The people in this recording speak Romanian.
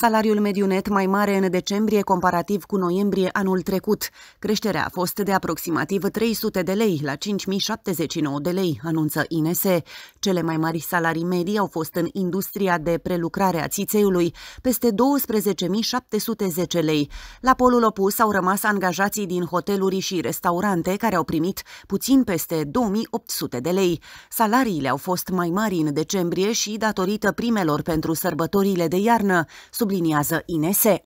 Salariul mediu net mai mare în decembrie comparativ cu noiembrie anul trecut. Creșterea a fost de aproximativ 300 de lei la 5079 de lei, anunță INS. Cele mai mari salarii medii au fost în industria de prelucrare a țițeiului, peste 12.710 lei. La polul opus au rămas angajații din hoteluri și restaurante care au primit puțin peste 2800 de lei. Salariile au fost mai mari în decembrie și datorită primelor pentru sărbătorile de iarnă, sub subliniază INS.